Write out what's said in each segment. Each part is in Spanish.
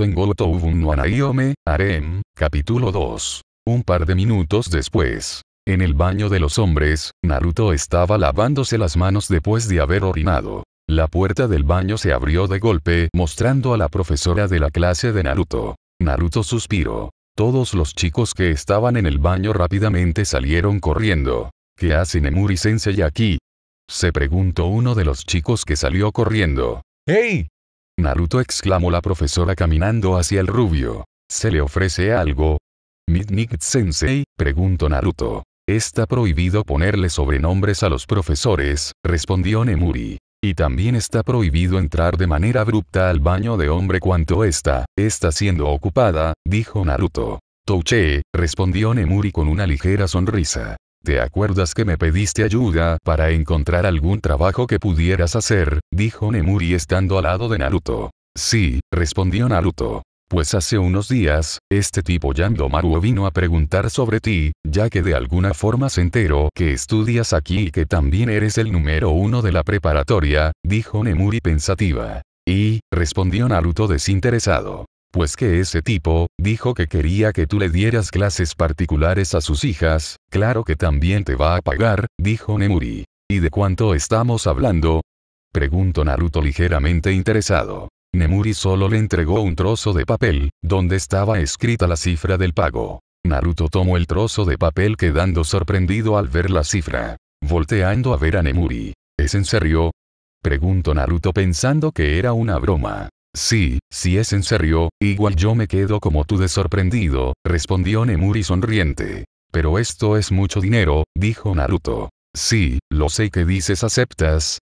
Naruto en un no Anaiome, Harem, capítulo 2. Un par de minutos después. En el baño de los hombres, Naruto estaba lavándose las manos después de haber orinado. La puerta del baño se abrió de golpe mostrando a la profesora de la clase de Naruto. Naruto suspiró. Todos los chicos que estaban en el baño rápidamente salieron corriendo. ¿Qué hace Nemuri Sensei aquí? Se preguntó uno de los chicos que salió corriendo. ¡Hey! Naruto exclamó la profesora caminando hacia el rubio. ¿Se le ofrece algo? Midnik Sensei, preguntó Naruto. Está prohibido ponerle sobrenombres a los profesores, respondió Nemuri. Y también está prohibido entrar de manera abrupta al baño de hombre cuanto está está siendo ocupada, dijo Naruto. Touché, respondió Nemuri con una ligera sonrisa. ¿Te acuerdas que me pediste ayuda para encontrar algún trabajo que pudieras hacer? dijo Nemuri estando al lado de Naruto. Sí, respondió Naruto. Pues hace unos días, este tipo Yandomaru vino a preguntar sobre ti, ya que de alguna forma se enteró que estudias aquí y que también eres el número uno de la preparatoria, dijo Nemuri pensativa. Y, respondió Naruto desinteresado. Pues que ese tipo, dijo que quería que tú le dieras clases particulares a sus hijas, claro que también te va a pagar, dijo Nemuri. ¿Y de cuánto estamos hablando? Preguntó Naruto ligeramente interesado. Nemuri solo le entregó un trozo de papel, donde estaba escrita la cifra del pago. Naruto tomó el trozo de papel quedando sorprendido al ver la cifra. Volteando a ver a Nemuri. ¿Es en serio? Preguntó Naruto pensando que era una broma. Sí, si es en serio, igual yo me quedo como tú de sorprendido, respondió Nemuri sonriente. Pero esto es mucho dinero, dijo Naruto. Sí, lo sé que dices aceptas.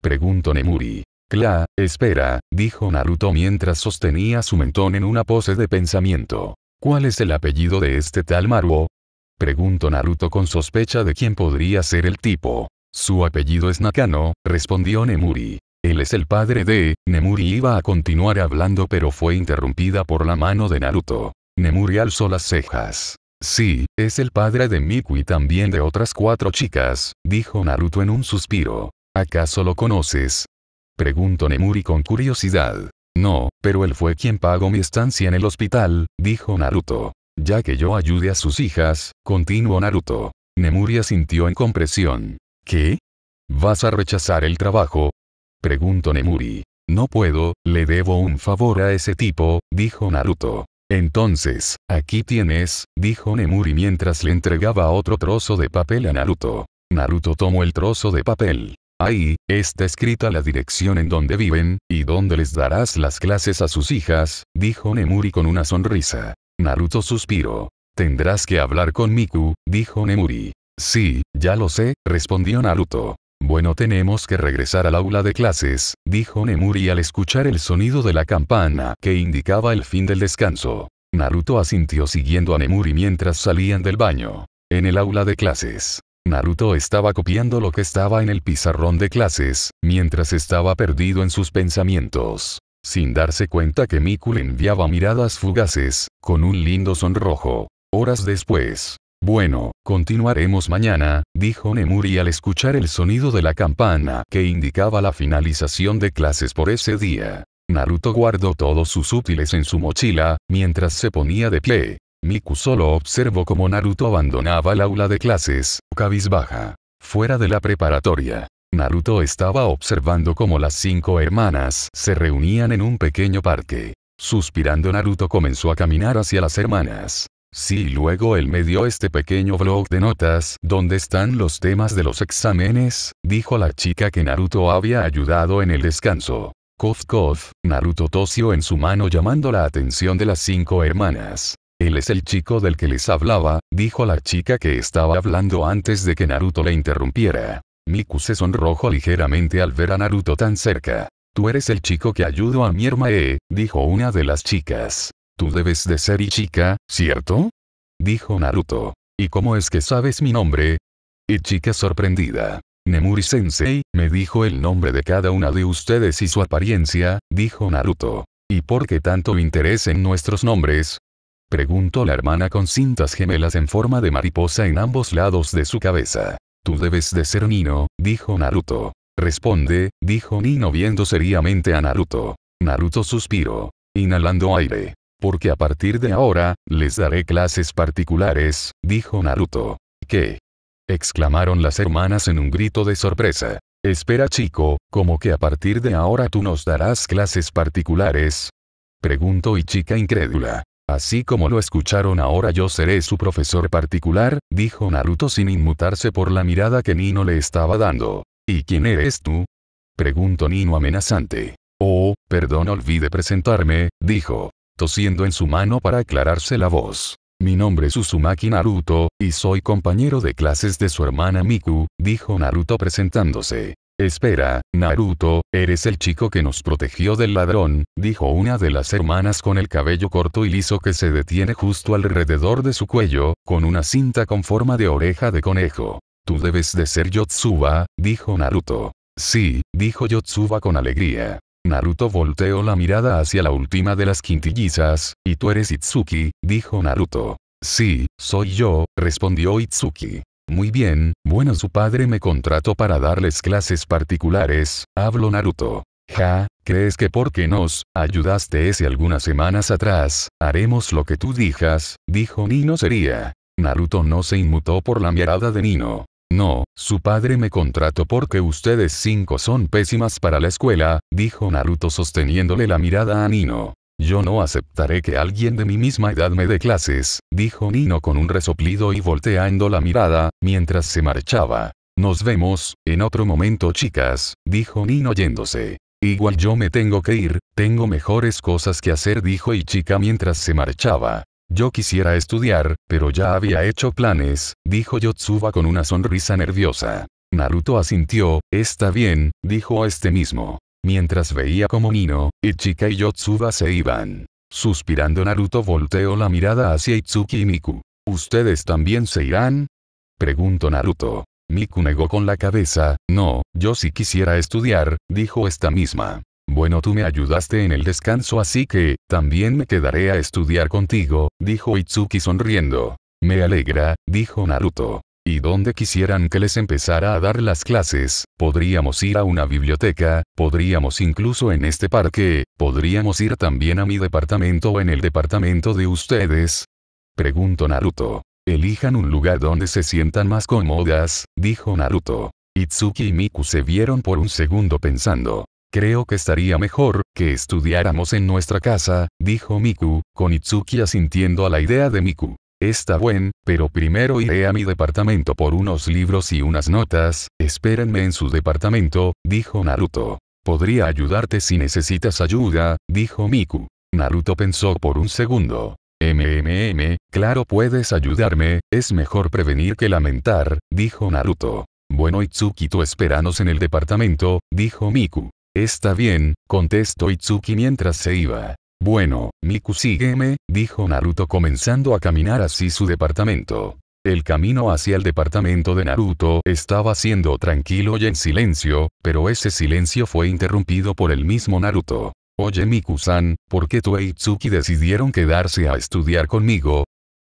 Preguntó Nemuri. Cla, espera, dijo Naruto mientras sostenía su mentón en una pose de pensamiento. ¿Cuál es el apellido de este tal Maruo? Preguntó Naruto con sospecha de quién podría ser el tipo. Su apellido es Nakano, respondió Nemuri. Él es el padre de, Nemuri iba a continuar hablando pero fue interrumpida por la mano de Naruto. Nemuri alzó las cejas. Sí, es el padre de Miku y también de otras cuatro chicas, dijo Naruto en un suspiro. ¿Acaso lo conoces? Preguntó Nemuri con curiosidad. No, pero él fue quien pagó mi estancia en el hospital, dijo Naruto. Ya que yo ayude a sus hijas, continuó Naruto. Nemuri asintió en compresión. ¿Qué? ¿Vas a rechazar el trabajo? preguntó Nemuri. No puedo, le debo un favor a ese tipo, dijo Naruto. Entonces, aquí tienes, dijo Nemuri mientras le entregaba otro trozo de papel a Naruto. Naruto tomó el trozo de papel. Ahí, está escrita la dirección en donde viven, y donde les darás las clases a sus hijas, dijo Nemuri con una sonrisa. Naruto suspiró. Tendrás que hablar con Miku, dijo Nemuri. Sí, ya lo sé, respondió Naruto. Bueno tenemos que regresar al aula de clases, dijo Nemuri al escuchar el sonido de la campana que indicaba el fin del descanso. Naruto asintió siguiendo a Nemuri mientras salían del baño. En el aula de clases. Naruto estaba copiando lo que estaba en el pizarrón de clases, mientras estaba perdido en sus pensamientos. Sin darse cuenta que Miku le enviaba miradas fugaces, con un lindo sonrojo. Horas después, bueno, continuaremos mañana, dijo Nemuri al escuchar el sonido de la campana que indicaba la finalización de clases por ese día. Naruto guardó todos sus útiles en su mochila, mientras se ponía de pie. Miku solo observó como Naruto abandonaba el aula de clases, cabizbaja. Fuera de la preparatoria, Naruto estaba observando cómo las cinco hermanas se reunían en un pequeño parque. Suspirando Naruto comenzó a caminar hacia las hermanas. Sí, luego él me dio este pequeño blog de notas donde están los temas de los exámenes, dijo la chica que Naruto había ayudado en el descanso. Kof Kof, Naruto tosió en su mano llamando la atención de las cinco hermanas. Él es el chico del que les hablaba, dijo la chica que estaba hablando antes de que Naruto le interrumpiera. Miku se sonrojó ligeramente al ver a Naruto tan cerca. Tú eres el chico que ayudó a mi hermana, dijo una de las chicas. Tú debes de ser Ichika, ¿cierto? Dijo Naruto. ¿Y cómo es que sabes mi nombre? Ichika sorprendida. Nemuri Sensei, me dijo el nombre de cada una de ustedes y su apariencia, dijo Naruto. ¿Y por qué tanto interés en nuestros nombres? Preguntó la hermana con cintas gemelas en forma de mariposa en ambos lados de su cabeza. Tú debes de ser Nino, dijo Naruto. Responde, dijo Nino viendo seriamente a Naruto. Naruto suspiró, inhalando aire porque a partir de ahora, les daré clases particulares, dijo Naruto. ¿Qué? exclamaron las hermanas en un grito de sorpresa. Espera chico, ¿cómo que a partir de ahora tú nos darás clases particulares? Preguntó Ichika incrédula. Así como lo escucharon ahora yo seré su profesor particular, dijo Naruto sin inmutarse por la mirada que Nino le estaba dando. ¿Y quién eres tú? Preguntó Nino amenazante. Oh, perdón olvide presentarme, dijo tosiendo en su mano para aclararse la voz. Mi nombre es Uzumaki Naruto, y soy compañero de clases de su hermana Miku, dijo Naruto presentándose. Espera, Naruto, eres el chico que nos protegió del ladrón, dijo una de las hermanas con el cabello corto y liso que se detiene justo alrededor de su cuello, con una cinta con forma de oreja de conejo. Tú debes de ser Yotsuba, dijo Naruto. Sí, dijo Yotsuba con alegría. Naruto volteó la mirada hacia la última de las quintillizas, y tú eres Itsuki, dijo Naruto. Sí, soy yo, respondió Itsuki. Muy bien, bueno su padre me contrató para darles clases particulares, hablo Naruto. Ja, ¿crees que porque nos ayudaste ese algunas semanas atrás, haremos lo que tú dijas? dijo Nino sería. Naruto no se inmutó por la mirada de Nino. No, su padre me contrató porque ustedes cinco son pésimas para la escuela, dijo Naruto sosteniéndole la mirada a Nino. Yo no aceptaré que alguien de mi misma edad me dé clases, dijo Nino con un resoplido y volteando la mirada, mientras se marchaba. Nos vemos, en otro momento chicas, dijo Nino yéndose. Igual yo me tengo que ir, tengo mejores cosas que hacer dijo Ichika mientras se marchaba. Yo quisiera estudiar, pero ya había hecho planes, dijo Yotsuba con una sonrisa nerviosa. Naruto asintió, está bien, dijo este mismo. Mientras veía como Nino, Ichika y Yotsuba se iban. Suspirando Naruto volteó la mirada hacia Itsuki y Miku. ¿Ustedes también se irán? Preguntó Naruto. Miku negó con la cabeza, no, yo sí quisiera estudiar, dijo esta misma. Bueno tú me ayudaste en el descanso así que, también me quedaré a estudiar contigo, dijo Itsuki sonriendo. Me alegra, dijo Naruto. ¿Y donde quisieran que les empezara a dar las clases? Podríamos ir a una biblioteca, podríamos incluso en este parque, podríamos ir también a mi departamento o en el departamento de ustedes. Preguntó Naruto. Elijan un lugar donde se sientan más cómodas, dijo Naruto. Itsuki y Miku se vieron por un segundo pensando. Creo que estaría mejor que estudiáramos en nuestra casa, dijo Miku, con Itsuki asintiendo a la idea de Miku. Está buen, pero primero iré a mi departamento por unos libros y unas notas, espérenme en su departamento, dijo Naruto. Podría ayudarte si necesitas ayuda, dijo Miku. Naruto pensó por un segundo. MMM, claro puedes ayudarme, es mejor prevenir que lamentar, dijo Naruto. Bueno Itsuki tú espéranos en el departamento, dijo Miku. Está bien, contestó Itsuki mientras se iba. Bueno, Miku sígueme, dijo Naruto comenzando a caminar hacia su departamento. El camino hacia el departamento de Naruto estaba siendo tranquilo y en silencio, pero ese silencio fue interrumpido por el mismo Naruto. Oye Miku-san, ¿por qué tú e Itsuki decidieron quedarse a estudiar conmigo?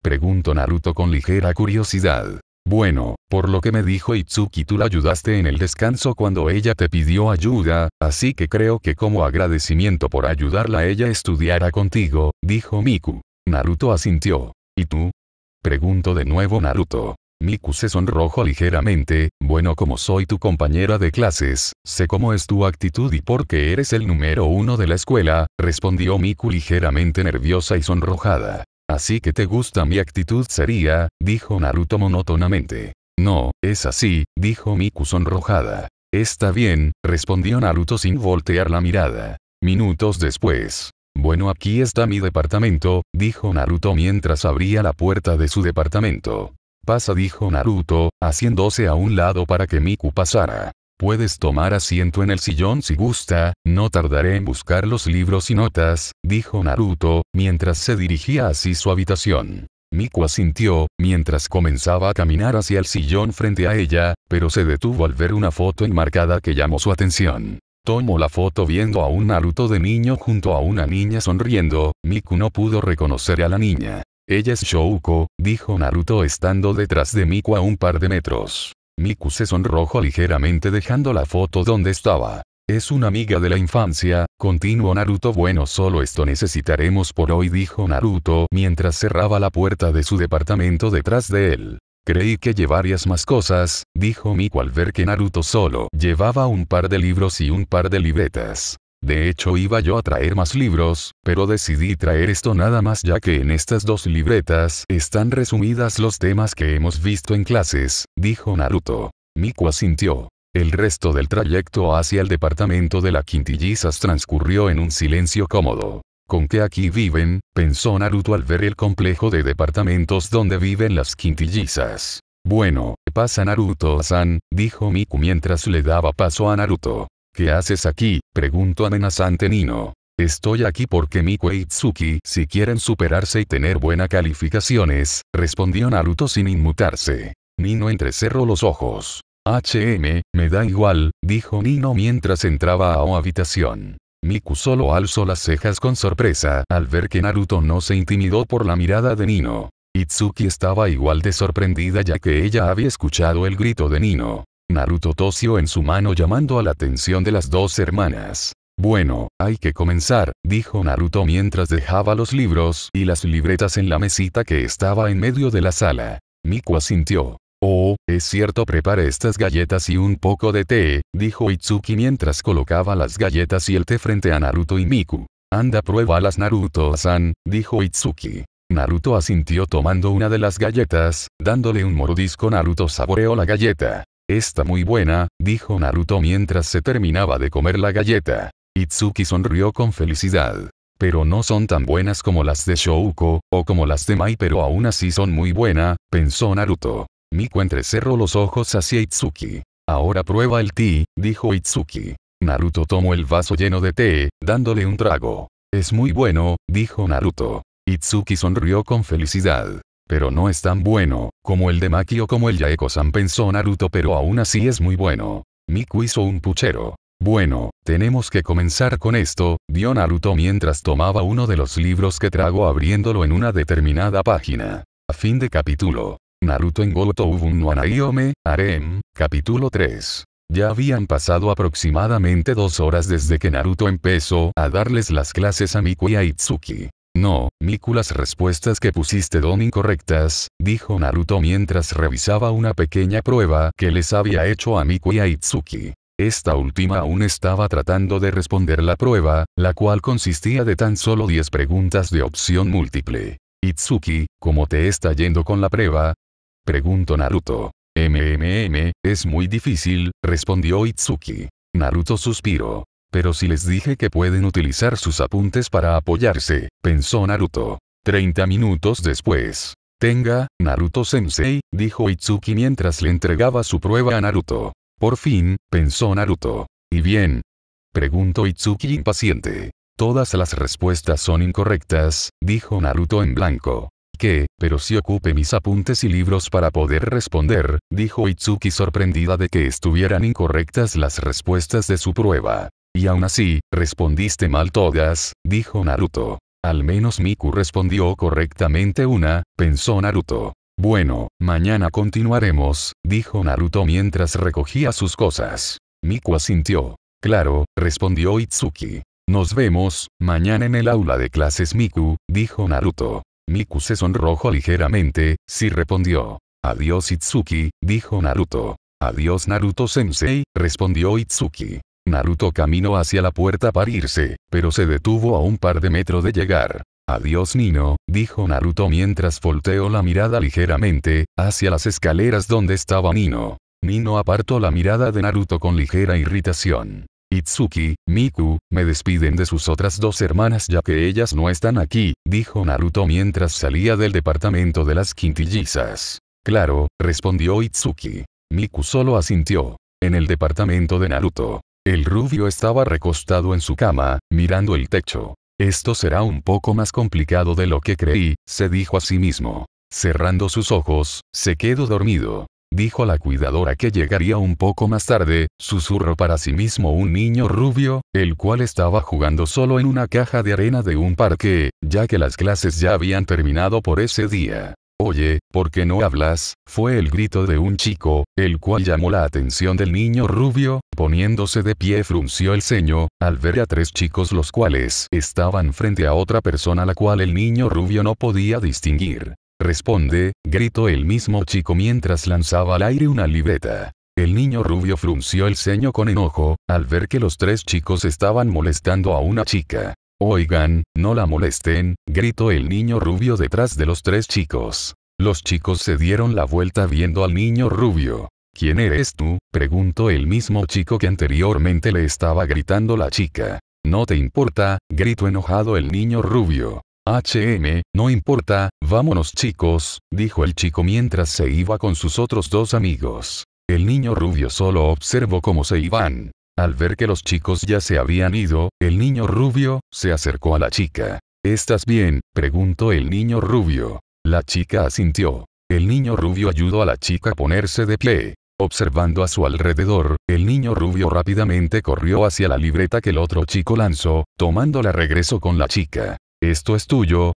Preguntó Naruto con ligera curiosidad. Bueno, por lo que me dijo Itsuki tú la ayudaste en el descanso cuando ella te pidió ayuda, así que creo que como agradecimiento por ayudarla ella estudiará contigo, dijo Miku. Naruto asintió. ¿Y tú? Preguntó de nuevo Naruto. Miku se sonrojó ligeramente, bueno como soy tu compañera de clases, sé cómo es tu actitud y porque eres el número uno de la escuela, respondió Miku ligeramente nerviosa y sonrojada. Así que te gusta mi actitud sería, dijo Naruto monótonamente. No, es así, dijo Miku sonrojada. Está bien, respondió Naruto sin voltear la mirada. Minutos después. Bueno aquí está mi departamento, dijo Naruto mientras abría la puerta de su departamento. Pasa dijo Naruto, haciéndose a un lado para que Miku pasara. Puedes tomar asiento en el sillón si gusta, no tardaré en buscar los libros y notas, dijo Naruto, mientras se dirigía hacia su habitación. Miku asintió, mientras comenzaba a caminar hacia el sillón frente a ella, pero se detuvo al ver una foto enmarcada que llamó su atención. Tomó la foto viendo a un Naruto de niño junto a una niña sonriendo, Miku no pudo reconocer a la niña. Ella es Shouko, dijo Naruto estando detrás de Miku a un par de metros. Miku se sonrojó ligeramente dejando la foto donde estaba. Es una amiga de la infancia, continuó Naruto. Bueno, solo esto necesitaremos por hoy, dijo Naruto mientras cerraba la puerta de su departamento detrás de él. Creí que llevarías más cosas, dijo Miku al ver que Naruto solo llevaba un par de libros y un par de libretas. De hecho iba yo a traer más libros, pero decidí traer esto nada más ya que en estas dos libretas están resumidas los temas que hemos visto en clases, dijo Naruto. Miku asintió. El resto del trayecto hacia el departamento de la quintillizas transcurrió en un silencio cómodo. ¿Con qué aquí viven? pensó Naruto al ver el complejo de departamentos donde viven las quintillizas. Bueno, pasa Naruto-san, dijo Miku mientras le daba paso a Naruto. ¿Qué haces aquí? preguntó amenazante Nino. Estoy aquí porque Miku e Itsuki si quieren superarse y tener buenas calificaciones, respondió Naruto sin inmutarse. Nino entrecerró los ojos. HM, me da igual, dijo Nino mientras entraba a una habitación. Miku solo alzó las cejas con sorpresa al ver que Naruto no se intimidó por la mirada de Nino. Itsuki estaba igual de sorprendida ya que ella había escuchado el grito de Nino. Naruto tosió en su mano llamando a la atención de las dos hermanas. Bueno, hay que comenzar, dijo Naruto mientras dejaba los libros y las libretas en la mesita que estaba en medio de la sala. Miku asintió. Oh, es cierto prepare estas galletas y un poco de té, dijo Itsuki mientras colocaba las galletas y el té frente a Naruto y Miku. Anda pruébalas Naruto-san, dijo Itsuki. Naruto asintió tomando una de las galletas, dándole un mordisco Naruto saboreó la galleta. Está muy buena, dijo Naruto mientras se terminaba de comer la galleta. Itsuki sonrió con felicidad. Pero no son tan buenas como las de Shouko, o como las de Mai pero aún así son muy buena, pensó Naruto. Miku entrecerró los ojos hacia Itsuki. Ahora prueba el té, dijo Itsuki. Naruto tomó el vaso lleno de té, dándole un trago. Es muy bueno, dijo Naruto. Itsuki sonrió con felicidad pero no es tan bueno, como el de Maki o como el Yaeko-san pensó Naruto pero aún así es muy bueno. Miku hizo un puchero. Bueno, tenemos que comenzar con esto, dio Naruto mientras tomaba uno de los libros que trago abriéndolo en una determinada página. A fin de capítulo. Naruto en Goto un no capítulo 3. Ya habían pasado aproximadamente dos horas desde que Naruto empezó a darles las clases a Miku y a Itsuki. No, Miku las respuestas que pusiste son incorrectas, dijo Naruto mientras revisaba una pequeña prueba que les había hecho a Miku y a Itsuki. Esta última aún estaba tratando de responder la prueba, la cual consistía de tan solo 10 preguntas de opción múltiple. Itsuki, ¿cómo te está yendo con la prueba? Preguntó Naruto. MMM, es muy difícil, respondió Itsuki. Naruto suspiró. Pero si les dije que pueden utilizar sus apuntes para apoyarse, pensó Naruto. Treinta minutos después. Tenga, Naruto Sensei, dijo Itsuki mientras le entregaba su prueba a Naruto. Por fin, pensó Naruto. ¿Y bien? Preguntó Itsuki impaciente. Todas las respuestas son incorrectas, dijo Naruto en blanco. ¿Qué? Pero si ocupe mis apuntes y libros para poder responder, dijo Itsuki sorprendida de que estuvieran incorrectas las respuestas de su prueba. Y aún así, respondiste mal todas, dijo Naruto. Al menos Miku respondió correctamente una, pensó Naruto. Bueno, mañana continuaremos, dijo Naruto mientras recogía sus cosas. Miku asintió. Claro, respondió Itsuki. Nos vemos, mañana en el aula de clases Miku, dijo Naruto. Miku se sonrojó ligeramente, sí respondió. Adiós Itsuki, dijo Naruto. Adiós Naruto Sensei, respondió Itsuki. Naruto caminó hacia la puerta para irse, pero se detuvo a un par de metros de llegar. Adiós Nino, dijo Naruto mientras volteó la mirada ligeramente, hacia las escaleras donde estaba Nino. Nino apartó la mirada de Naruto con ligera irritación. Itsuki, Miku, me despiden de sus otras dos hermanas ya que ellas no están aquí, dijo Naruto mientras salía del departamento de las quintillizas. Claro, respondió Itsuki. Miku solo asintió. En el departamento de Naruto, el rubio estaba recostado en su cama, mirando el techo. Esto será un poco más complicado de lo que creí, se dijo a sí mismo. Cerrando sus ojos, se quedó dormido. Dijo la cuidadora que llegaría un poco más tarde, susurró para sí mismo un niño rubio, el cual estaba jugando solo en una caja de arena de un parque, ya que las clases ya habían terminado por ese día. Oye, ¿por qué no hablas? Fue el grito de un chico, el cual llamó la atención del niño rubio, poniéndose de pie frunció el ceño, al ver a tres chicos los cuales estaban frente a otra persona la cual el niño rubio no podía distinguir. Responde, gritó el mismo chico mientras lanzaba al aire una libreta. El niño rubio frunció el ceño con enojo, al ver que los tres chicos estaban molestando a una chica. Oigan, no la molesten, gritó el niño rubio detrás de los tres chicos. Los chicos se dieron la vuelta viendo al niño rubio. ¿Quién eres tú? preguntó el mismo chico que anteriormente le estaba gritando la chica. No te importa, gritó enojado el niño rubio. HM, no importa, vámonos chicos, dijo el chico mientras se iba con sus otros dos amigos. El niño rubio solo observó cómo se iban. Al ver que los chicos ya se habían ido, el niño rubio, se acercó a la chica. ¿Estás bien? preguntó el niño rubio. La chica asintió. El niño rubio ayudó a la chica a ponerse de pie. Observando a su alrededor, el niño rubio rápidamente corrió hacia la libreta que el otro chico lanzó, tomándola regreso con la chica. ¿Esto es tuyo?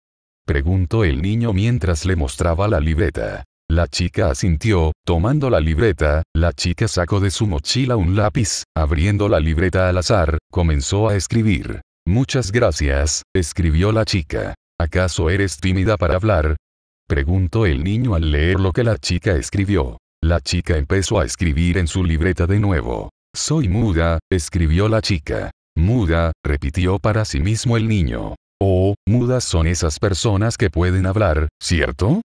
preguntó el niño mientras le mostraba la libreta. La chica asintió, tomando la libreta, la chica sacó de su mochila un lápiz, abriendo la libreta al azar, comenzó a escribir. Muchas gracias, escribió la chica. ¿Acaso eres tímida para hablar? Preguntó el niño al leer lo que la chica escribió. La chica empezó a escribir en su libreta de nuevo. Soy muda, escribió la chica. Muda, repitió para sí mismo el niño. Oh, mudas son esas personas que pueden hablar, ¿cierto?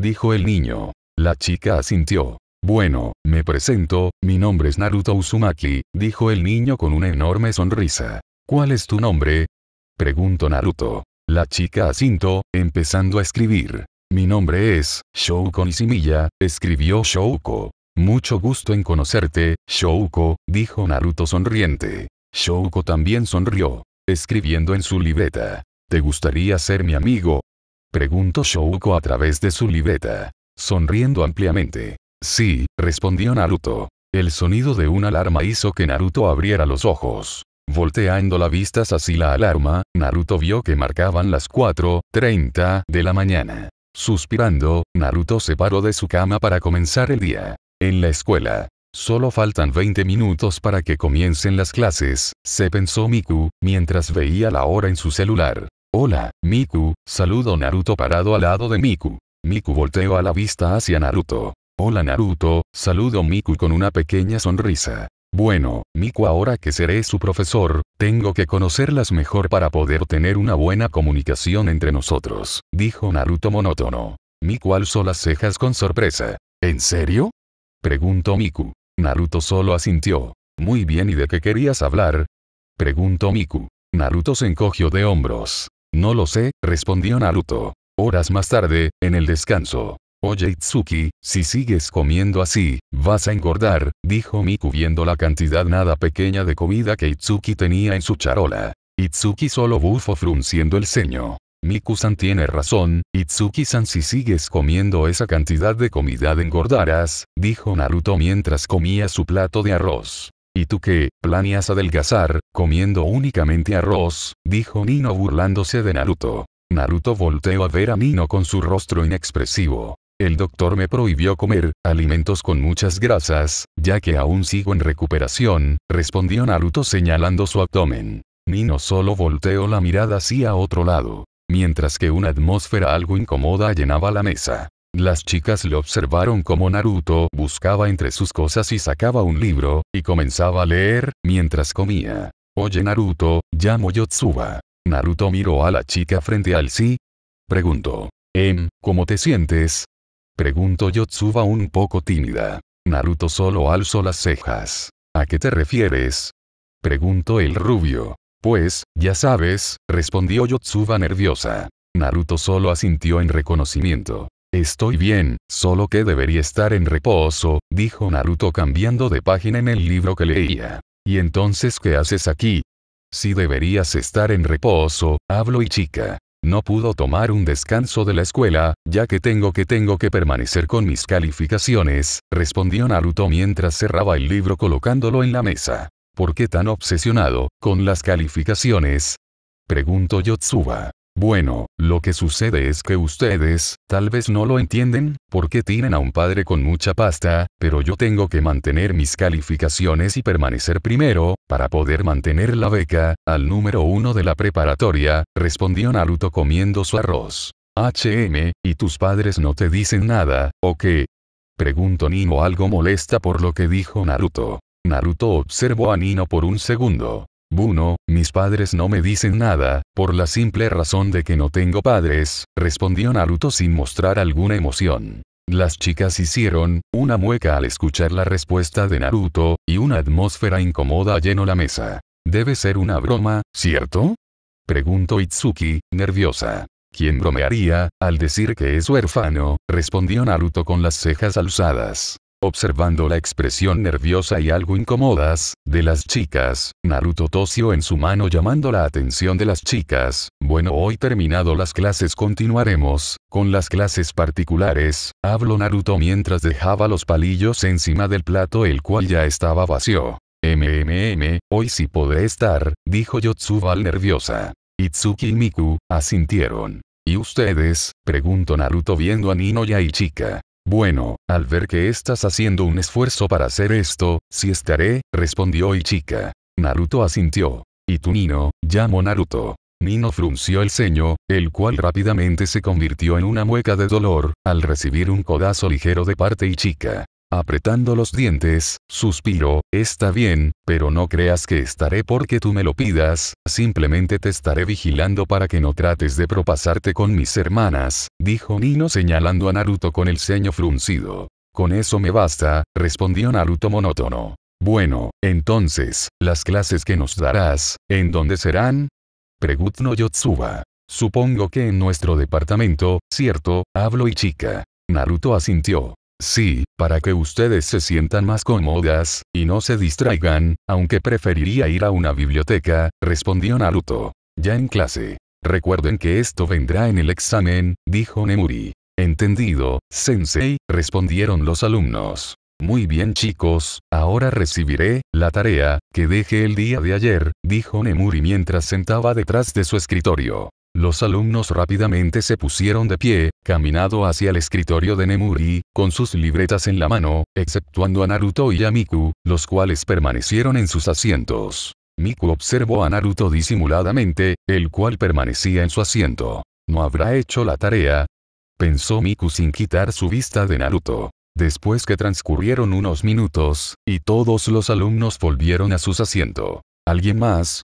dijo el niño. La chica asintió. Bueno, me presento, mi nombre es Naruto Uzumaki, dijo el niño con una enorme sonrisa. ¿Cuál es tu nombre? Preguntó Naruto. La chica asintió, empezando a escribir. Mi nombre es, Shouko Nishimiya, escribió Shouko. Mucho gusto en conocerte, Shouko, dijo Naruto sonriente. Shouko también sonrió, escribiendo en su libreta. ¿Te gustaría ser mi amigo? Preguntó Shouko a través de su libreta. Sonriendo ampliamente. Sí, respondió Naruto. El sonido de una alarma hizo que Naruto abriera los ojos. Volteando la vista hacia la alarma, Naruto vio que marcaban las 4.30 de la mañana. Suspirando, Naruto se paró de su cama para comenzar el día. En la escuela. Solo faltan 20 minutos para que comiencen las clases, se pensó Miku, mientras veía la hora en su celular. Hola, Miku, saludo Naruto parado al lado de Miku. Miku volteó a la vista hacia Naruto. Hola Naruto, saludo Miku con una pequeña sonrisa. Bueno, Miku ahora que seré su profesor, tengo que conocerlas mejor para poder tener una buena comunicación entre nosotros, dijo Naruto monótono. Miku alzó las cejas con sorpresa. ¿En serio? preguntó Miku. Naruto solo asintió. Muy bien, ¿y de qué querías hablar? preguntó Miku. Naruto se encogió de hombros. No lo sé, respondió Naruto. Horas más tarde, en el descanso. Oye Itsuki, si sigues comiendo así, vas a engordar, dijo Miku viendo la cantidad nada pequeña de comida que Itsuki tenía en su charola. Itsuki solo bufó frunciendo el ceño. Miku-san tiene razón, Itsuki-san si sigues comiendo esa cantidad de comida engordarás, dijo Naruto mientras comía su plato de arroz. ¿Y tú qué, planeas adelgazar, comiendo únicamente arroz? dijo Nino burlándose de Naruto. Naruto volteó a ver a Nino con su rostro inexpresivo. El doctor me prohibió comer alimentos con muchas grasas, ya que aún sigo en recuperación, respondió Naruto señalando su abdomen. Nino solo volteó la mirada hacia otro lado, mientras que una atmósfera algo incómoda llenaba la mesa. Las chicas le observaron como Naruto buscaba entre sus cosas y sacaba un libro, y comenzaba a leer, mientras comía. Oye Naruto, llamo Yotsuba. Naruto miró a la chica frente al sí. Preguntó. Em, ¿cómo te sientes? Preguntó Yotsuba un poco tímida. Naruto solo alzó las cejas. ¿A qué te refieres? Preguntó el rubio. Pues, ya sabes, respondió Yotsuba nerviosa. Naruto solo asintió en reconocimiento. Estoy bien, solo que debería estar en reposo, dijo Naruto cambiando de página en el libro que leía. ¿Y entonces qué haces aquí? Si deberías estar en reposo, hablo y chica. No pudo tomar un descanso de la escuela, ya que tengo que tengo que permanecer con mis calificaciones, respondió Naruto mientras cerraba el libro colocándolo en la mesa. ¿Por qué tan obsesionado, con las calificaciones? Preguntó Yotsuba. Bueno, lo que sucede es que ustedes, tal vez no lo entienden, porque tienen a un padre con mucha pasta, pero yo tengo que mantener mis calificaciones y permanecer primero, para poder mantener la beca, al número uno de la preparatoria, respondió Naruto comiendo su arroz. HM, ¿y tus padres no te dicen nada, o qué? Preguntó Nino algo molesta por lo que dijo Naruto. Naruto observó a Nino por un segundo. «Buno, mis padres no me dicen nada, por la simple razón de que no tengo padres, respondió Naruto sin mostrar alguna emoción. Las chicas hicieron, una mueca al escuchar la respuesta de Naruto, y una atmósfera incómoda llenó la mesa. Debe ser una broma, ¿cierto? Preguntó Itsuki, nerviosa. ¿Quién bromearía, al decir que es huérfano? respondió Naruto con las cejas alzadas. Observando la expresión nerviosa y algo incómodas, de las chicas, Naruto tosió en su mano llamando la atención de las chicas, bueno hoy terminado las clases continuaremos, con las clases particulares, habló Naruto mientras dejaba los palillos encima del plato el cual ya estaba vacío. MMM, hoy sí podré estar, dijo Yotsuba nerviosa. Itsuki y Miku, asintieron. ¿Y ustedes? preguntó Naruto viendo a Ninoya y Chica. Bueno, al ver que estás haciendo un esfuerzo para hacer esto, sí estaré, respondió Ichika. Naruto asintió. Y tu Nino, llamo Naruto. Nino frunció el ceño, el cual rápidamente se convirtió en una mueca de dolor, al recibir un codazo ligero de parte Ichika. Apretando los dientes, suspiró, está bien, pero no creas que estaré porque tú me lo pidas, simplemente te estaré vigilando para que no trates de propasarte con mis hermanas, dijo Nino señalando a Naruto con el ceño fruncido. Con eso me basta, respondió Naruto monótono. Bueno, entonces, las clases que nos darás, ¿en dónde serán? Preguntó Yotsuba. Supongo que en nuestro departamento, ¿cierto? Hablo y chica. Naruto asintió. Sí, para que ustedes se sientan más cómodas, y no se distraigan, aunque preferiría ir a una biblioteca, respondió Naruto. Ya en clase. Recuerden que esto vendrá en el examen, dijo Nemuri. Entendido, Sensei, respondieron los alumnos. Muy bien chicos, ahora recibiré, la tarea, que dejé el día de ayer, dijo Nemuri mientras sentaba detrás de su escritorio. Los alumnos rápidamente se pusieron de pie, caminando hacia el escritorio de Nemuri, con sus libretas en la mano, exceptuando a Naruto y a Miku, los cuales permanecieron en sus asientos. Miku observó a Naruto disimuladamente, el cual permanecía en su asiento. ¿No habrá hecho la tarea? Pensó Miku sin quitar su vista de Naruto. Después que transcurrieron unos minutos, y todos los alumnos volvieron a sus asientos. Alguien más,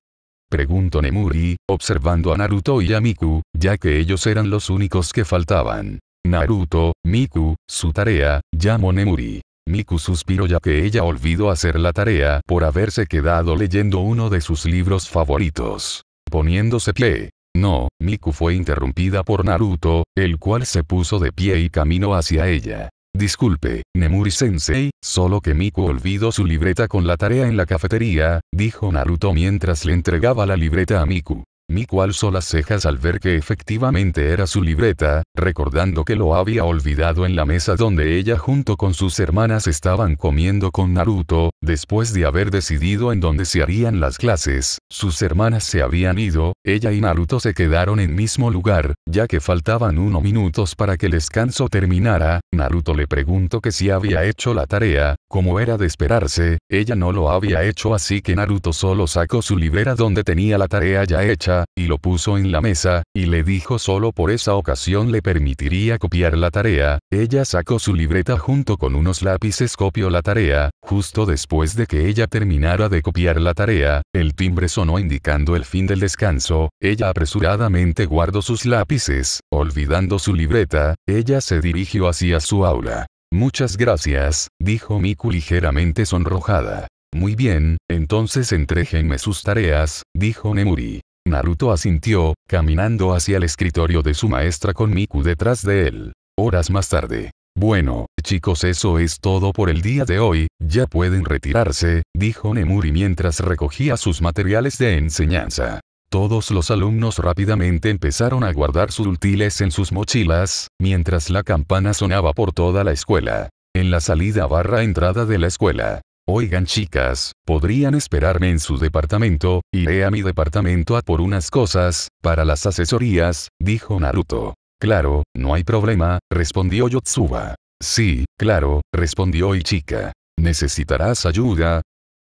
preguntó Nemuri, observando a Naruto y a Miku, ya que ellos eran los únicos que faltaban. Naruto, Miku, su tarea, llamó Nemuri. Miku suspiró ya que ella olvidó hacer la tarea por haberse quedado leyendo uno de sus libros favoritos. Poniéndose pie. No, Miku fue interrumpida por Naruto, el cual se puso de pie y caminó hacia ella. Disculpe, Nemuri-sensei, solo que Miku olvidó su libreta con la tarea en la cafetería, dijo Naruto mientras le entregaba la libreta a Miku. Mi alzó las cejas al ver que efectivamente era su libreta, recordando que lo había olvidado en la mesa donde ella junto con sus hermanas estaban comiendo con Naruto, después de haber decidido en dónde se harían las clases, sus hermanas se habían ido, ella y Naruto se quedaron en mismo lugar, ya que faltaban unos minutos para que el descanso terminara, Naruto le preguntó que si había hecho la tarea, como era de esperarse, ella no lo había hecho así que Naruto solo sacó su librera donde tenía la tarea ya hecha, y lo puso en la mesa, y le dijo solo por esa ocasión le permitiría copiar la tarea, ella sacó su libreta junto con unos lápices copió la tarea, justo después de que ella terminara de copiar la tarea, el timbre sonó indicando el fin del descanso, ella apresuradamente guardó sus lápices, olvidando su libreta, ella se dirigió hacia su aula. Muchas gracias, dijo Miku ligeramente sonrojada. Muy bien, entonces entréjenme sus tareas, dijo Nemuri. Naruto asintió, caminando hacia el escritorio de su maestra con Miku detrás de él. Horas más tarde. Bueno, chicos eso es todo por el día de hoy, ya pueden retirarse, dijo Nemuri mientras recogía sus materiales de enseñanza. Todos los alumnos rápidamente empezaron a guardar sus útiles en sus mochilas, mientras la campana sonaba por toda la escuela. En la salida barra entrada de la escuela, Oigan chicas, podrían esperarme en su departamento, iré a mi departamento a por unas cosas, para las asesorías, dijo Naruto. Claro, no hay problema, respondió Yotsuba. Sí, claro, respondió Ichika. ¿Necesitarás ayuda?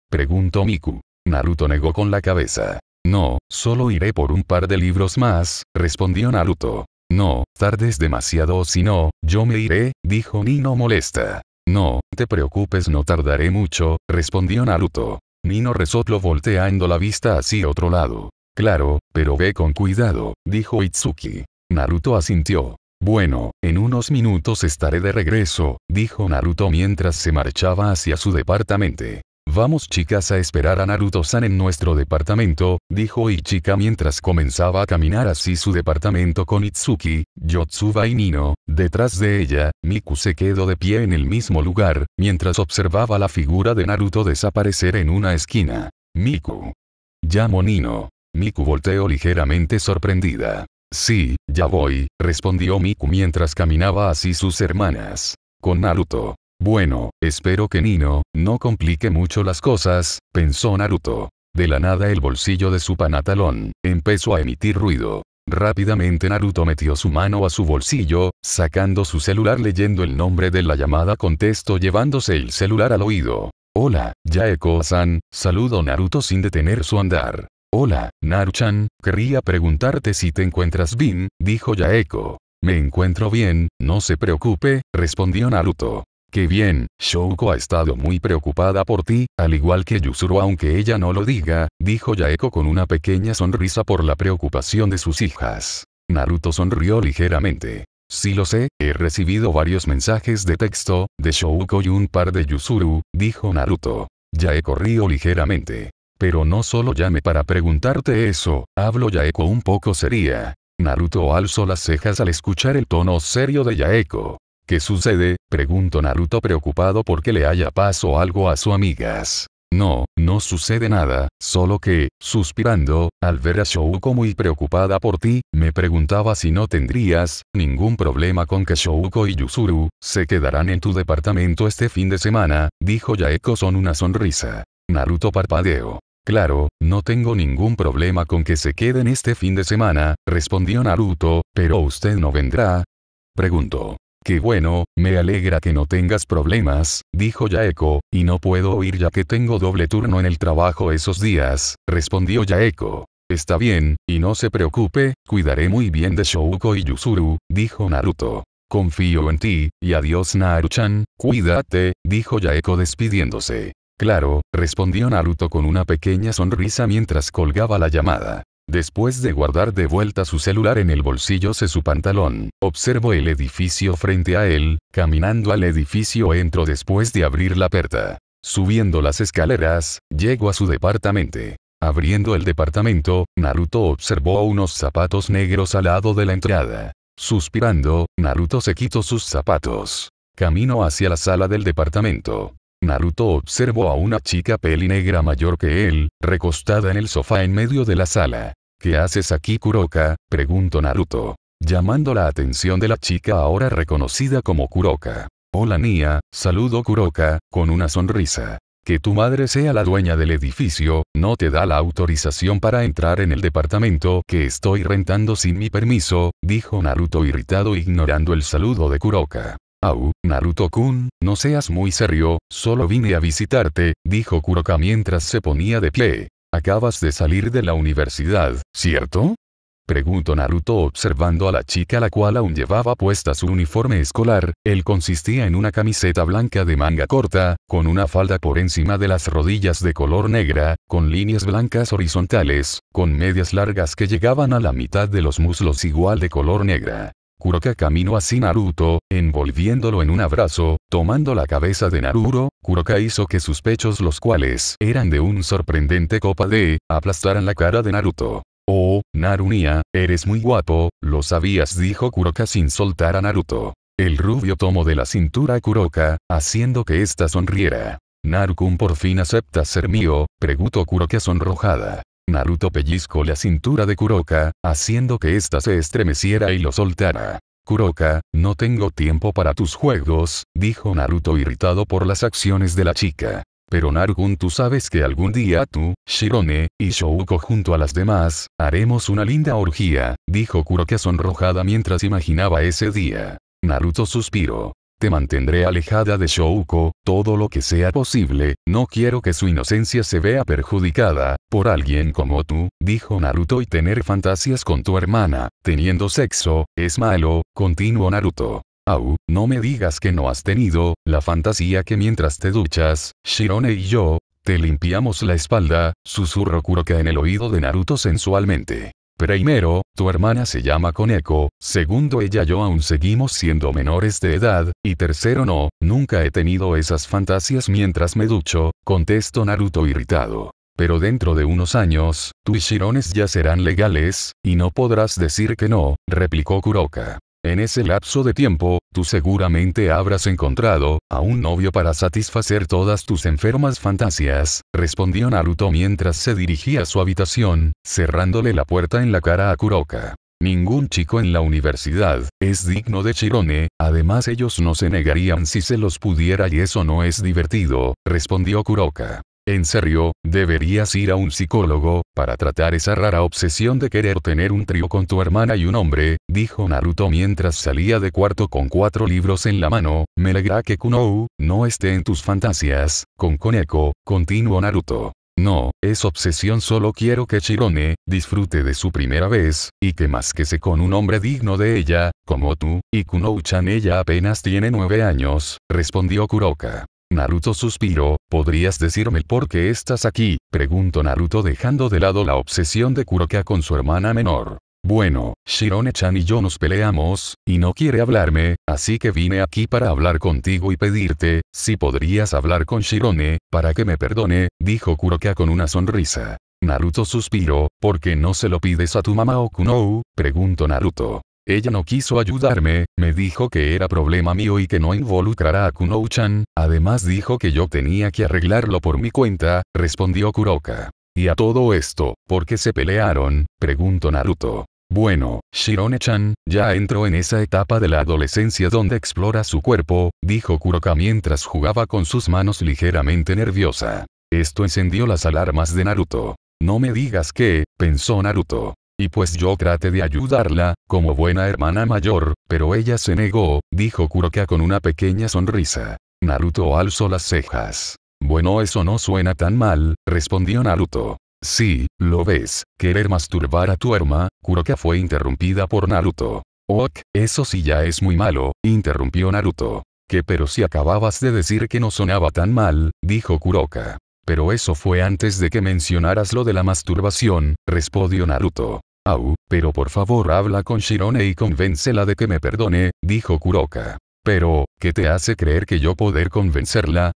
Preguntó Miku. Naruto negó con la cabeza. No, solo iré por un par de libros más, respondió Naruto. No, tardes demasiado o si no, yo me iré, dijo Nino molesta. No, te preocupes no tardaré mucho, respondió Naruto. Nino resopló volteando la vista hacia otro lado. Claro, pero ve con cuidado, dijo Itsuki. Naruto asintió. Bueno, en unos minutos estaré de regreso, dijo Naruto mientras se marchaba hacia su departamento. Vamos chicas a esperar a Naruto-san en nuestro departamento, dijo Ichika mientras comenzaba a caminar así su departamento con Itsuki, Yotsuba y Nino. Detrás de ella, Miku se quedó de pie en el mismo lugar, mientras observaba la figura de Naruto desaparecer en una esquina. Miku. Llamo Nino. Miku volteó ligeramente sorprendida. Sí, ya voy, respondió Miku mientras caminaba así sus hermanas. Con Naruto. Bueno, espero que Nino, no complique mucho las cosas, pensó Naruto. De la nada el bolsillo de su panatalón, empezó a emitir ruido. Rápidamente Naruto metió su mano a su bolsillo, sacando su celular leyendo el nombre de la llamada contesto llevándose el celular al oído. Hola, Yaeko-san, saludo Naruto sin detener su andar. Hola, Naruchan, quería preguntarte si te encuentras bien, dijo Yaeko. Me encuentro bien, no se preocupe, respondió Naruto. Qué bien, Shouko ha estado muy preocupada por ti, al igual que Yuzuru aunque ella no lo diga, dijo Yaeko con una pequeña sonrisa por la preocupación de sus hijas. Naruto sonrió ligeramente. Sí lo sé, he recibido varios mensajes de texto, de Shouko y un par de Yuzuru, dijo Naruto. Yaeko rió ligeramente. Pero no solo llame para preguntarte eso, hablo Yaeko un poco seria. Naruto alzó las cejas al escuchar el tono serio de Yaeko. ¿Qué sucede? Preguntó Naruto preocupado porque le haya pasado algo a su amigas. No, no sucede nada, solo que, suspirando, al ver a Shouko muy preocupada por ti, me preguntaba si no tendrías ningún problema con que Shouko y Yusuru se quedarán en tu departamento este fin de semana, dijo Yaeko con una sonrisa. Naruto parpadeó. Claro, no tengo ningún problema con que se queden este fin de semana, respondió Naruto, pero usted no vendrá. Preguntó. Qué bueno, me alegra que no tengas problemas, dijo Yaeko, y no puedo oír ya que tengo doble turno en el trabajo esos días, respondió Yaeko. Está bien, y no se preocupe, cuidaré muy bien de Shouko y Yuzuru, dijo Naruto. Confío en ti, y adiós Naruchan, cuídate, dijo Yaeko despidiéndose. Claro, respondió Naruto con una pequeña sonrisa mientras colgaba la llamada. Después de guardar de vuelta su celular en el bolsillo de su pantalón, observo el edificio frente a él, caminando al edificio entro después de abrir la puerta. Subiendo las escaleras, llego a su departamento. Abriendo el departamento, Naruto observó unos zapatos negros al lado de la entrada. Suspirando, Naruto se quitó sus zapatos. Camino hacia la sala del departamento. Naruto observó a una chica negra mayor que él, recostada en el sofá en medio de la sala. ¿Qué haces aquí Kuroka? preguntó Naruto. Llamando la atención de la chica ahora reconocida como Kuroka. Hola Nia, saludo Kuroka, con una sonrisa. Que tu madre sea la dueña del edificio, no te da la autorización para entrar en el departamento que estoy rentando sin mi permiso, dijo Naruto irritado ignorando el saludo de Kuroka. Au, Naruto-kun, no seas muy serio, solo vine a visitarte, dijo Kuroka mientras se ponía de pie. Acabas de salir de la universidad, ¿cierto? Preguntó Naruto observando a la chica la cual aún llevaba puesta su uniforme escolar, él consistía en una camiseta blanca de manga corta, con una falda por encima de las rodillas de color negra, con líneas blancas horizontales, con medias largas que llegaban a la mitad de los muslos igual de color negra. Kuroka caminó hacia Naruto, envolviéndolo en un abrazo, tomando la cabeza de Naruto, Kuroka hizo que sus pechos los cuales eran de un sorprendente copa de, aplastaran la cara de Naruto. Oh, Narunia, eres muy guapo, lo sabías dijo Kuroka sin soltar a Naruto. El rubio tomó de la cintura a Kuroka, haciendo que ésta sonriera. Narukun por fin acepta ser mío, preguntó Kuroka sonrojada. Naruto pellizcó la cintura de Kuroka, haciendo que ésta se estremeciera y lo soltara. Kuroka, no tengo tiempo para tus juegos, dijo Naruto irritado por las acciones de la chica. Pero Nargun tú sabes que algún día tú, Shirone, y Shouko junto a las demás, haremos una linda orgía, dijo Kuroka sonrojada mientras imaginaba ese día. Naruto suspiró. Te mantendré alejada de Shouko, todo lo que sea posible, no quiero que su inocencia se vea perjudicada, por alguien como tú, dijo Naruto y tener fantasías con tu hermana, teniendo sexo, es malo, continuó Naruto. Au, no me digas que no has tenido, la fantasía que mientras te duchas, Shirone y yo, te limpiamos la espalda, susurró Kuroka en el oído de Naruto sensualmente. Primero, tu hermana se llama Koneko, segundo ella y yo aún seguimos siendo menores de edad, y tercero no, nunca he tenido esas fantasías mientras me ducho, contestó Naruto irritado. Pero dentro de unos años, tus shirones ya serán legales, y no podrás decir que no, replicó Kuroka. En ese lapso de tiempo, tú seguramente habrás encontrado a un novio para satisfacer todas tus enfermas fantasías, respondió Naruto mientras se dirigía a su habitación, cerrándole la puerta en la cara a Kuroka. Ningún chico en la universidad es digno de Chirone, además ellos no se negarían si se los pudiera y eso no es divertido, respondió Kuroka. En serio, deberías ir a un psicólogo, para tratar esa rara obsesión de querer tener un trío con tu hermana y un hombre, dijo Naruto mientras salía de cuarto con cuatro libros en la mano, me alegra que Kunou, no esté en tus fantasías, con Koneko, continuó Naruto. No, es obsesión solo quiero que Chirone, disfrute de su primera vez, y que más que se con un hombre digno de ella, como tú, y kunou ella apenas tiene nueve años, respondió Kuroka. Naruto suspiró, ¿podrías decirme por qué estás aquí? Preguntó Naruto dejando de lado la obsesión de Kuroka con su hermana menor. Bueno, Shirone-chan y yo nos peleamos, y no quiere hablarme, así que vine aquí para hablar contigo y pedirte, si podrías hablar con Shirone, para que me perdone, dijo Kuroka con una sonrisa. Naruto suspiró, ¿por qué no se lo pides a tu mamá Okunou? preguntó Naruto. Ella no quiso ayudarme, me dijo que era problema mío y que no involucrará a kunochan chan además dijo que yo tenía que arreglarlo por mi cuenta, respondió Kuroka. ¿Y a todo esto, por qué se pelearon? preguntó Naruto. Bueno, Shirone-chan, ya entró en esa etapa de la adolescencia donde explora su cuerpo, dijo Kuroka mientras jugaba con sus manos ligeramente nerviosa. Esto encendió las alarmas de Naruto. No me digas que, pensó Naruto y pues yo trate de ayudarla, como buena hermana mayor, pero ella se negó, dijo Kuroka con una pequeña sonrisa. Naruto alzó las cejas. Bueno eso no suena tan mal, respondió Naruto. Sí, lo ves, querer masturbar a tu herma, Kuroka fue interrumpida por Naruto. Ok, eso sí ya es muy malo, interrumpió Naruto. Que pero si acababas de decir que no sonaba tan mal, dijo Kuroka. Pero eso fue antes de que mencionaras lo de la masturbación, respondió Naruto. Au, pero por favor habla con Shirone y convéncela de que me perdone, dijo Kuroka. Pero, ¿qué te hace creer que yo poder convencerla?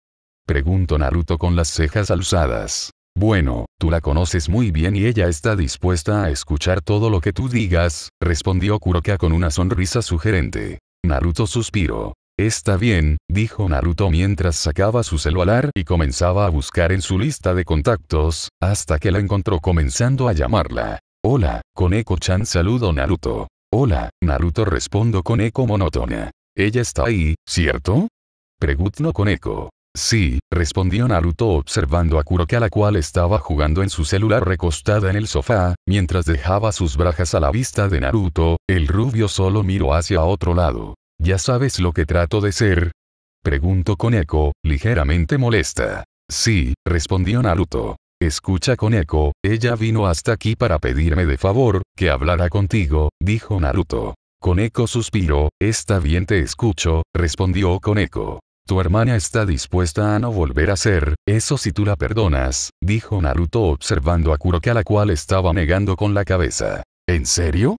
Preguntó Naruto con las cejas alzadas. Bueno, tú la conoces muy bien y ella está dispuesta a escuchar todo lo que tú digas, respondió Kuroka con una sonrisa sugerente. Naruto suspiró. Está bien, dijo Naruto mientras sacaba su celular y comenzaba a buscar en su lista de contactos, hasta que la encontró comenzando a llamarla. Hola, Koneko-chan saludo Naruto. Hola, Naruto respondo con eco monótona. Ella está ahí, ¿cierto? Preguntó Koneko. Sí, respondió Naruto observando a Kuroka la cual estaba jugando en su celular recostada en el sofá, mientras dejaba sus brajas a la vista de Naruto, el rubio solo miró hacia otro lado. ¿Ya sabes lo que trato de ser? Preguntó Koneko, ligeramente molesta. Sí, respondió Naruto. Escucha Koneko, ella vino hasta aquí para pedirme de favor, que hablara contigo, dijo Naruto. Koneko suspiró, está bien te escucho, respondió Koneko. Tu hermana está dispuesta a no volver a ser, eso si tú la perdonas, dijo Naruto observando a Kuroka la cual estaba negando con la cabeza. ¿En serio?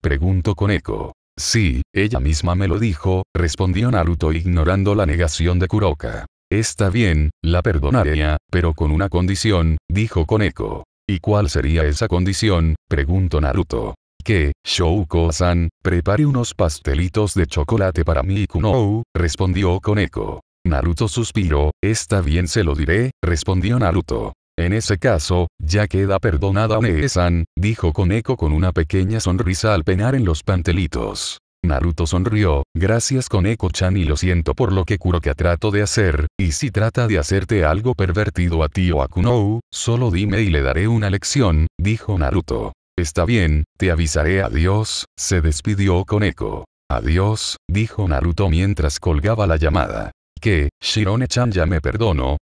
Preguntó Koneko. Sí, ella misma me lo dijo, respondió Naruto ignorando la negación de Kuroka. Está bien, la perdonaré, pero con una condición, dijo Koneko. ¿Y cuál sería esa condición? preguntó Naruto. Que, Shouko-san, prepare unos pastelitos de chocolate para mí y Kunou, respondió Koneko. Naruto suspiró, está bien se lo diré, respondió Naruto. En ese caso, ya queda perdonada Onee-san, dijo Koneko con una pequeña sonrisa al penar en los pantelitos. Naruto sonrió, gracias Koneko-chan y lo siento por lo que Kuroka trato de hacer, y si trata de hacerte algo pervertido a ti o a Kunou, solo dime y le daré una lección, dijo Naruto. Está bien, te avisaré adiós, se despidió Koneko. Adiós, dijo Naruto mientras colgaba la llamada. ¿Qué, Shirone-chan ya me perdono?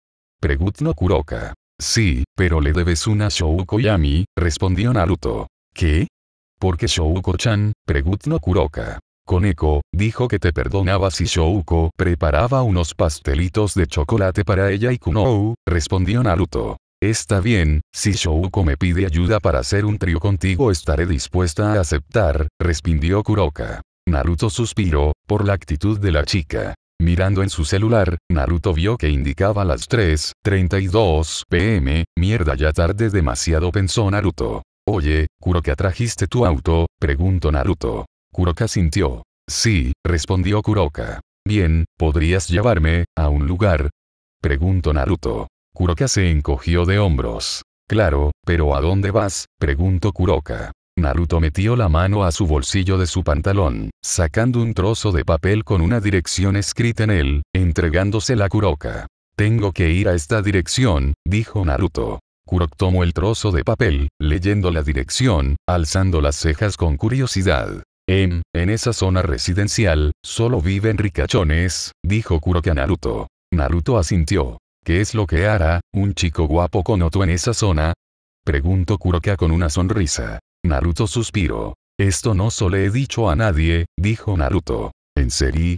Preguntó Kuroka. Sí, pero le debes una Shouko Yami, respondió Naruto. ¿Qué? ¿Por qué Shouko-chan? preguntó Kuroka. Koneko, dijo que te perdonaba si Shouko preparaba unos pastelitos de chocolate para ella y Kunou, respondió Naruto. Está bien, si Shouko me pide ayuda para hacer un trío contigo estaré dispuesta a aceptar, respondió Kuroka. Naruto suspiró, por la actitud de la chica. Mirando en su celular, Naruto vio que indicaba las 3.32 pm, mierda ya tarde demasiado pensó Naruto. Oye, Kuroka trajiste tu auto, preguntó Naruto. Kuroka sintió. Sí, respondió Kuroka. Bien, ¿podrías llevarme a un lugar? Preguntó Naruto. Kuroka se encogió de hombros. Claro, pero ¿a dónde vas? preguntó Kuroka. Naruto metió la mano a su bolsillo de su pantalón, sacando un trozo de papel con una dirección escrita en él, entregándosela a Kuroka. Tengo que ir a esta dirección, dijo Naruto. Kurok tomó el trozo de papel, leyendo la dirección, alzando las cejas con curiosidad. Em, en esa zona residencial, solo viven ricachones, dijo Kuroka a Naruto. Naruto asintió. ¿Qué es lo que hará, un chico guapo con en esa zona? Preguntó Kuroka con una sonrisa. Naruto suspiró. Esto no solo he dicho a nadie, dijo Naruto. ¿En serio?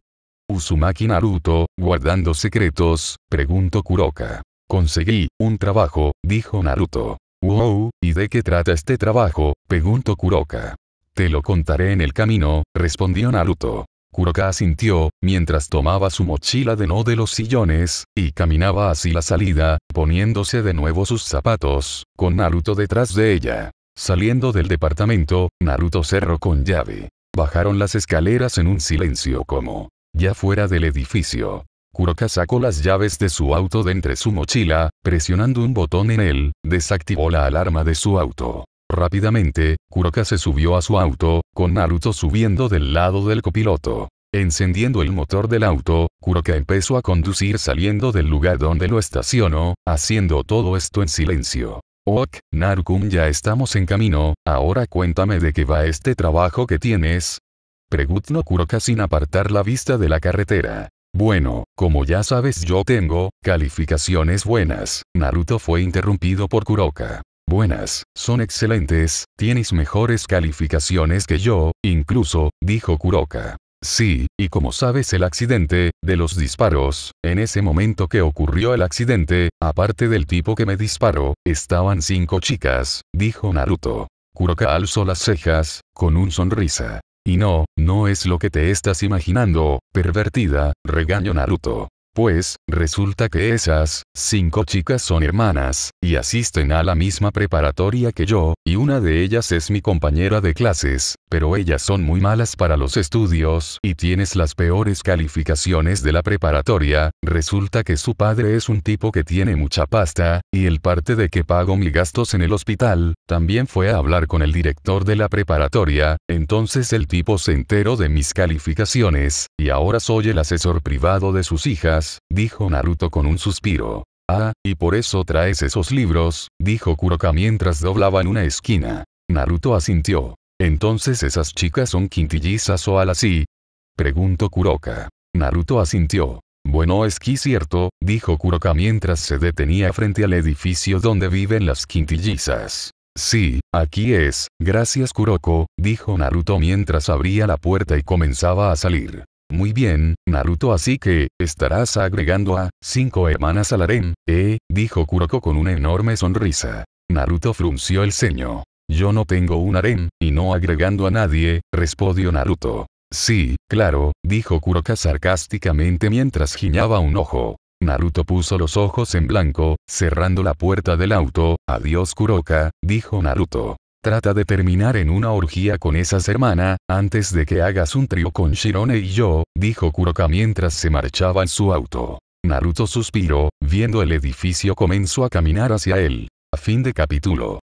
Uzumaki Naruto, guardando secretos, preguntó Kuroka. Conseguí, un trabajo, dijo Naruto. Wow, ¿y de qué trata este trabajo? preguntó Kuroka. Te lo contaré en el camino, respondió Naruto. Kuroka asintió, mientras tomaba su mochila de no de los sillones, y caminaba hacia la salida, poniéndose de nuevo sus zapatos, con Naruto detrás de ella. Saliendo del departamento, Naruto cerró con llave. Bajaron las escaleras en un silencio como ya fuera del edificio. Kuroka sacó las llaves de su auto de entre su mochila, presionando un botón en él, desactivó la alarma de su auto. Rápidamente, Kuroka se subió a su auto, con Naruto subiendo del lado del copiloto. Encendiendo el motor del auto, Kuroka empezó a conducir saliendo del lugar donde lo estacionó, haciendo todo esto en silencio. Ok, Narukum ya estamos en camino, ahora cuéntame de qué va este trabajo que tienes. Preguntó Kuroka sin apartar la vista de la carretera. Bueno, como ya sabes yo tengo, calificaciones buenas. Naruto fue interrumpido por Kuroka buenas, son excelentes, tienes mejores calificaciones que yo, incluso, dijo Kuroka. Sí, y como sabes el accidente, de los disparos, en ese momento que ocurrió el accidente, aparte del tipo que me disparó, estaban cinco chicas, dijo Naruto. Kuroka alzó las cejas, con un sonrisa. Y no, no es lo que te estás imaginando, pervertida, regañó Naruto. Pues, resulta que esas, cinco chicas son hermanas, y asisten a la misma preparatoria que yo, y una de ellas es mi compañera de clases, pero ellas son muy malas para los estudios, y tienes las peores calificaciones de la preparatoria, resulta que su padre es un tipo que tiene mucha pasta, y el parte de que pago mis gastos en el hospital, también fue a hablar con el director de la preparatoria, entonces el tipo se enteró de mis calificaciones, y ahora soy el asesor privado de sus hijas, dijo Naruto con un suspiro. Ah, y por eso traes esos libros, dijo Kuroka mientras doblaban una esquina. Naruto asintió. Entonces esas chicas son quintillizas o al así? Preguntó Kuroka. Naruto asintió. Bueno es que cierto, dijo Kuroka mientras se detenía frente al edificio donde viven las quintillizas. Sí, aquí es, gracias Kuroko, dijo Naruto mientras abría la puerta y comenzaba a salir. Muy bien, Naruto así que, estarás agregando a, cinco hermanas al harem, eh, dijo Kuroko con una enorme sonrisa. Naruto frunció el ceño. Yo no tengo un harem, y no agregando a nadie, respondió Naruto. Sí, claro, dijo Kuroka sarcásticamente mientras giñaba un ojo. Naruto puso los ojos en blanco, cerrando la puerta del auto, adiós Kuroka, dijo Naruto. Trata de terminar en una orgía con esas hermana, antes de que hagas un trío con Shirone y yo, dijo Kuroka mientras se marchaba en su auto. Naruto suspiró, viendo el edificio comenzó a caminar hacia él. A fin de capítulo.